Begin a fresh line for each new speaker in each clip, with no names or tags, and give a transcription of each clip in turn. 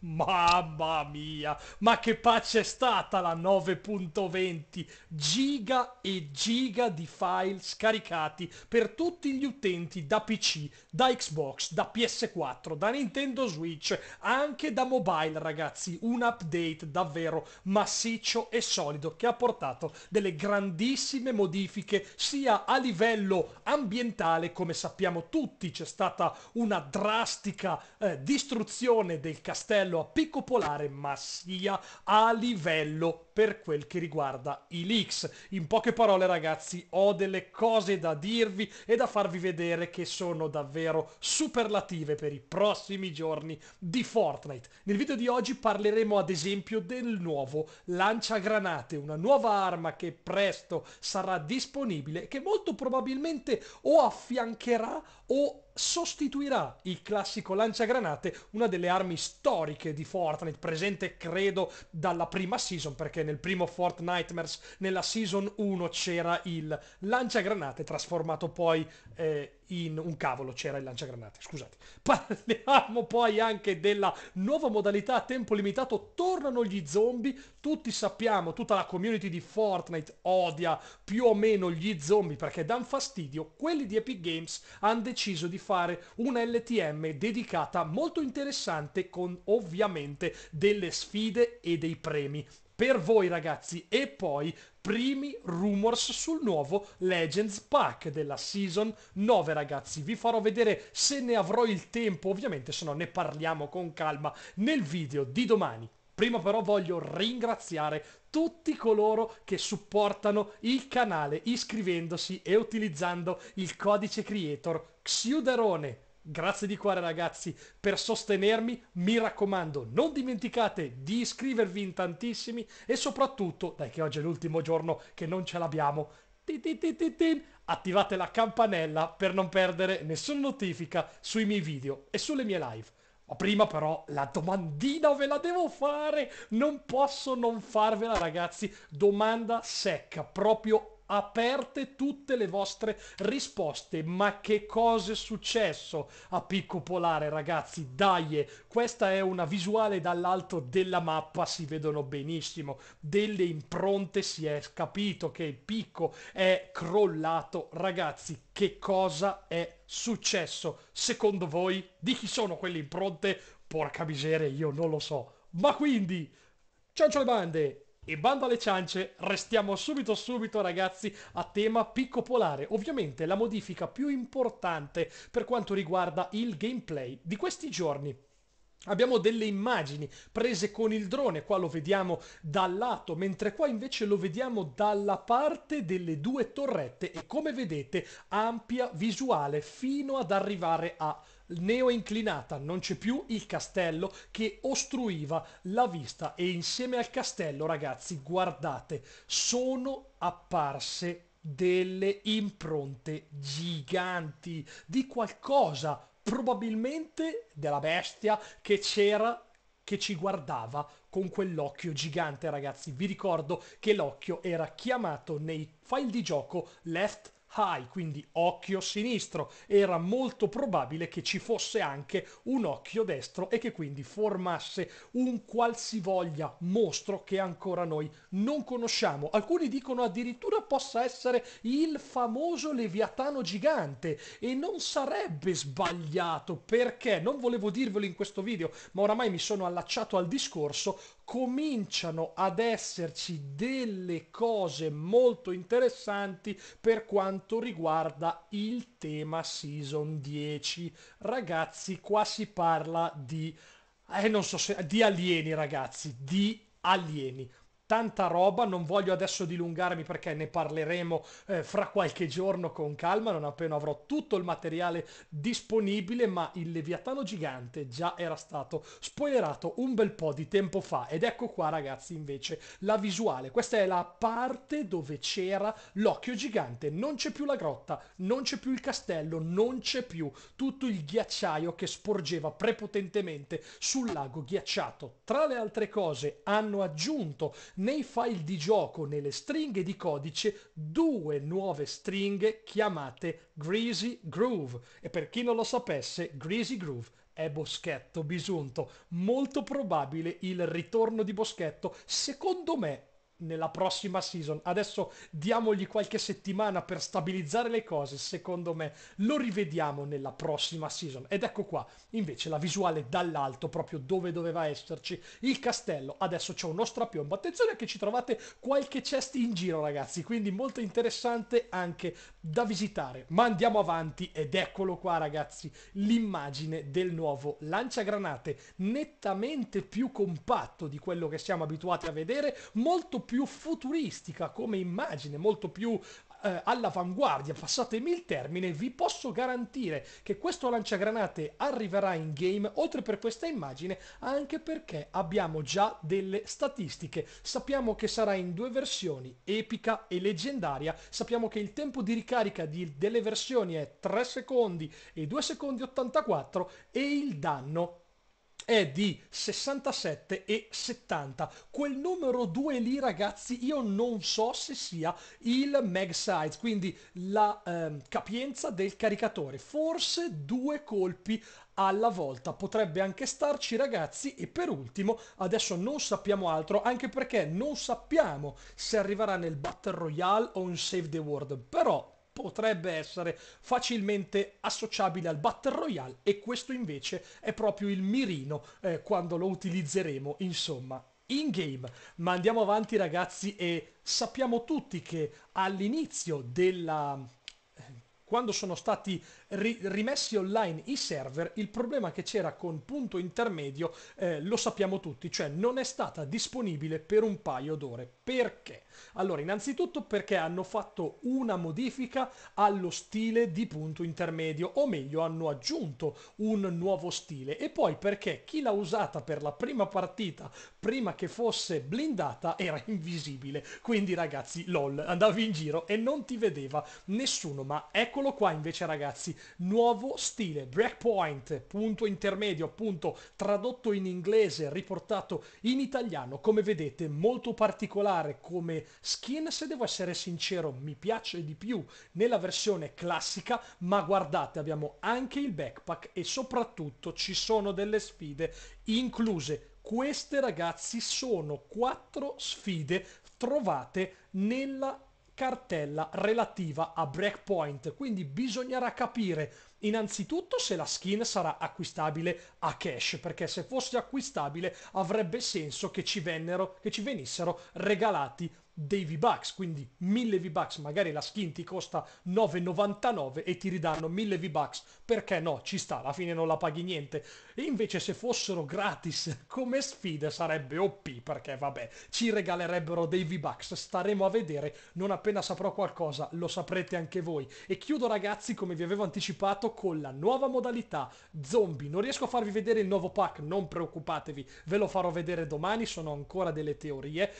Mamma mia, ma che pace è stata la 9.20, giga e giga di file scaricati per tutti gli utenti da PC, da Xbox, da PS4, da Nintendo Switch, anche da mobile ragazzi, un update davvero massiccio e solido che ha portato delle grandissime modifiche sia a livello ambientale, come sappiamo tutti c'è stata una drastica eh, distruzione del castello livello a picco polare, ma sia a livello per quel che riguarda i leaks. In poche parole, ragazzi, ho delle cose da dirvi e da farvi vedere che sono davvero superlative per i prossimi giorni di Fortnite. Nel video di oggi parleremo ad esempio del nuovo lanciagranate, una nuova arma che presto sarà disponibile e che molto probabilmente o affiancherà o sostituirà il classico lanciagranate, una delle armi storiche di Fortnite, presente credo dalla prima season, perché nel primo Fortnite Nightmares nella season 1 c'era il lanciagranate trasformato poi eh, in un cavolo c'era il lanciagranate, scusate. Parliamo poi anche della nuova modalità a tempo limitato, tornano gli zombie, tutti sappiamo, tutta la community di Fortnite odia più o meno gli zombie perché dan fastidio, quelli di Epic Games hanno deciso di fare una LTM dedicata molto interessante con ovviamente delle sfide e dei premi per voi ragazzi e poi primi rumors sul nuovo Legends Pack della Season 9 ragazzi. Vi farò vedere se ne avrò il tempo, ovviamente se no ne parliamo con calma nel video di domani. Prima però voglio ringraziare tutti coloro che supportano il canale iscrivendosi e utilizzando il codice creator Xiuderone Grazie di cuore ragazzi per sostenermi, mi raccomando non dimenticate di iscrivervi in tantissimi e soprattutto, dai che oggi è l'ultimo giorno che non ce l'abbiamo, attivate la campanella per non perdere nessuna notifica sui miei video e sulle mie live. Ma prima però la domandina ve la devo fare, non posso non farvela ragazzi, domanda secca, proprio aperte tutte le vostre risposte. Ma che cosa è successo a Picco Polare, ragazzi? Daje, eh. questa è una visuale dall'alto della mappa, si vedono benissimo. Delle impronte si è capito che il picco è crollato. Ragazzi, che cosa è successo? Secondo voi, di chi sono quelle impronte? Porca miseria, io non lo so. Ma quindi, ciao ciao le bande e bando alle ciance, restiamo subito subito ragazzi a tema picco polare, ovviamente la modifica più importante per quanto riguarda il gameplay di questi giorni. Abbiamo delle immagini prese con il drone, qua lo vediamo dal lato, mentre qua invece lo vediamo dalla parte delle due torrette e come vedete ampia visuale fino ad arrivare a neo-inclinata non c'è più il castello che ostruiva la vista e insieme al castello ragazzi guardate sono apparse delle impronte giganti di qualcosa probabilmente della bestia che c'era che ci guardava con quell'occhio gigante ragazzi vi ricordo che l'occhio era chiamato nei file di gioco left high, quindi occhio sinistro. Era molto probabile che ci fosse anche un occhio destro e che quindi formasse un qualsivoglia mostro che ancora noi non conosciamo. Alcuni dicono addirittura possa essere il famoso leviatano gigante e non sarebbe sbagliato perché non volevo dirvelo in questo video, ma oramai mi sono allacciato al discorso cominciano ad esserci delle cose molto interessanti per quanto riguarda il tema season 10. Ragazzi, qua si parla di eh, non so se di alieni, ragazzi, di alieni tanta roba, non voglio adesso dilungarmi perché ne parleremo eh, fra qualche giorno con calma, non appena avrò tutto il materiale disponibile, ma il Leviatano gigante già era stato spoilerato un bel po' di tempo fa ed ecco qua ragazzi invece la visuale, questa è la parte dove c'era l'occhio gigante, non c'è più la grotta, non c'è più il castello, non c'è più tutto il ghiacciaio che sporgeva prepotentemente sul lago ghiacciato. Tra le altre cose hanno aggiunto nei file di gioco, nelle stringhe di codice, due nuove stringhe chiamate Greasy Groove. E per chi non lo sapesse, Greasy Groove è Boschetto Bisunto. Molto probabile il ritorno di Boschetto, secondo me nella prossima season. Adesso diamogli qualche settimana per stabilizzare le cose, secondo me lo rivediamo nella prossima season. Ed ecco qua, invece la visuale dall'alto, proprio dove doveva esserci il castello. Adesso c'è uno strapiombo. Attenzione che ci trovate qualche chest in giro, ragazzi, quindi molto interessante anche da visitare. Ma andiamo avanti ed eccolo qua, ragazzi, l'immagine del nuovo lanciagranate, nettamente più compatto di quello che siamo abituati a vedere, molto più più futuristica come immagine, molto più eh, all'avanguardia, passatemi il termine, vi posso garantire che questo lanciagranate arriverà in game, oltre per questa immagine, anche perché abbiamo già delle statistiche. Sappiamo che sarà in due versioni, epica e leggendaria, sappiamo che il tempo di ricarica di, delle versioni è 3 secondi e 2 secondi 84 e il danno è di 67 e 70. Quel numero 2 lì ragazzi io non so se sia il mag size, quindi la ehm, capienza del caricatore. Forse due colpi alla volta. Potrebbe anche starci ragazzi e per ultimo adesso non sappiamo altro anche perché non sappiamo se arriverà nel Battle Royale o in Save the World però potrebbe essere facilmente associabile al Battle Royale e questo invece è proprio il mirino eh, quando lo utilizzeremo insomma in game. Ma andiamo avanti ragazzi e sappiamo tutti che all'inizio della quando sono stati ri- rimessi online i server, il problema che c'era con punto intermedio eh, lo sappiamo tutti, cioè non è stata disponibile per un paio d'ore. Perché? Allora, innanzitutto perché hanno fatto una modifica allo stile di punto intermedio, o meglio hanno aggiunto un nuovo stile, e poi perché chi l'ha usata per la prima partita, prima che fosse blindata, era invisibile. Quindi ragazzi, lol, andavi in giro e non ti vedeva nessuno, ma ecco Eccolo qua invece ragazzi, nuovo stile, breakpoint, punto intermedio appunto, tradotto in inglese, riportato in italiano, come vedete molto particolare come skin, se devo essere sincero mi piace di più nella versione classica, ma guardate abbiamo anche il backpack e soprattutto ci sono delle sfide incluse. Queste ragazzi sono quattro sfide trovate nella cartella relativa a Breakpoint, quindi bisognerà capire innanzitutto se la skin sarà acquistabile a cash, perché se fosse acquistabile avrebbe senso che ci, vennero, che ci venissero regalati dei V-Bucks, quindi 1000 V-Bucks, magari la skin ti costa 9,99 e ti ridanno 1000 V-Bucks, perché no, ci sta, alla fine non la paghi niente. E invece se fossero gratis come sfide sarebbe OP, perché vabbè, ci regalerebbero dei V-Bucks, staremo a vedere, non appena saprò qualcosa lo saprete anche voi. E chiudo ragazzi, come vi avevo anticipato, con la nuova modalità zombie. Non riesco a farvi vedere il nuovo pack, non preoccupatevi, ve lo farò vedere domani, sono ancora delle teorie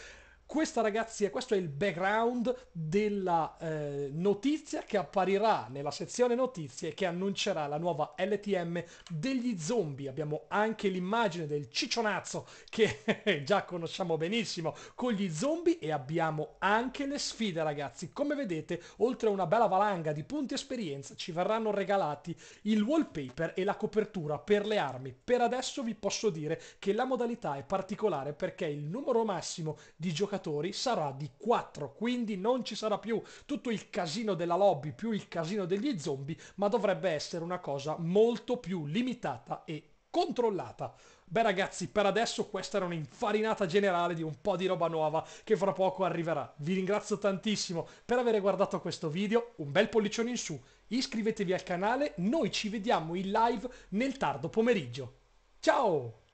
questa ragazzi questo è il background della eh, notizia che apparirà nella sezione notizie che annuncerà la nuova LTM degli zombie. Abbiamo anche l'immagine del ciccionazzo che già conosciamo benissimo con gli zombie e abbiamo anche le sfide ragazzi. Come vedete, oltre a una bella valanga di punti esperienza, ci verranno regalati il wallpaper e la copertura per le armi. Per adesso vi posso dire che la modalità è particolare perché il numero massimo di giocatori giocatori sarà di 4, quindi non ci sarà più tutto il casino della lobby più il casino degli zombie, ma dovrebbe essere una cosa molto più limitata e controllata. Beh ragazzi, per adesso questa era un'infarinata generale di un po' di roba nuova che fra poco arriverà. Vi ringrazio tantissimo per aver guardato questo video, un bel pollicione in su, iscrivetevi al canale, noi ci vediamo in live nel tardo pomeriggio. Ciao!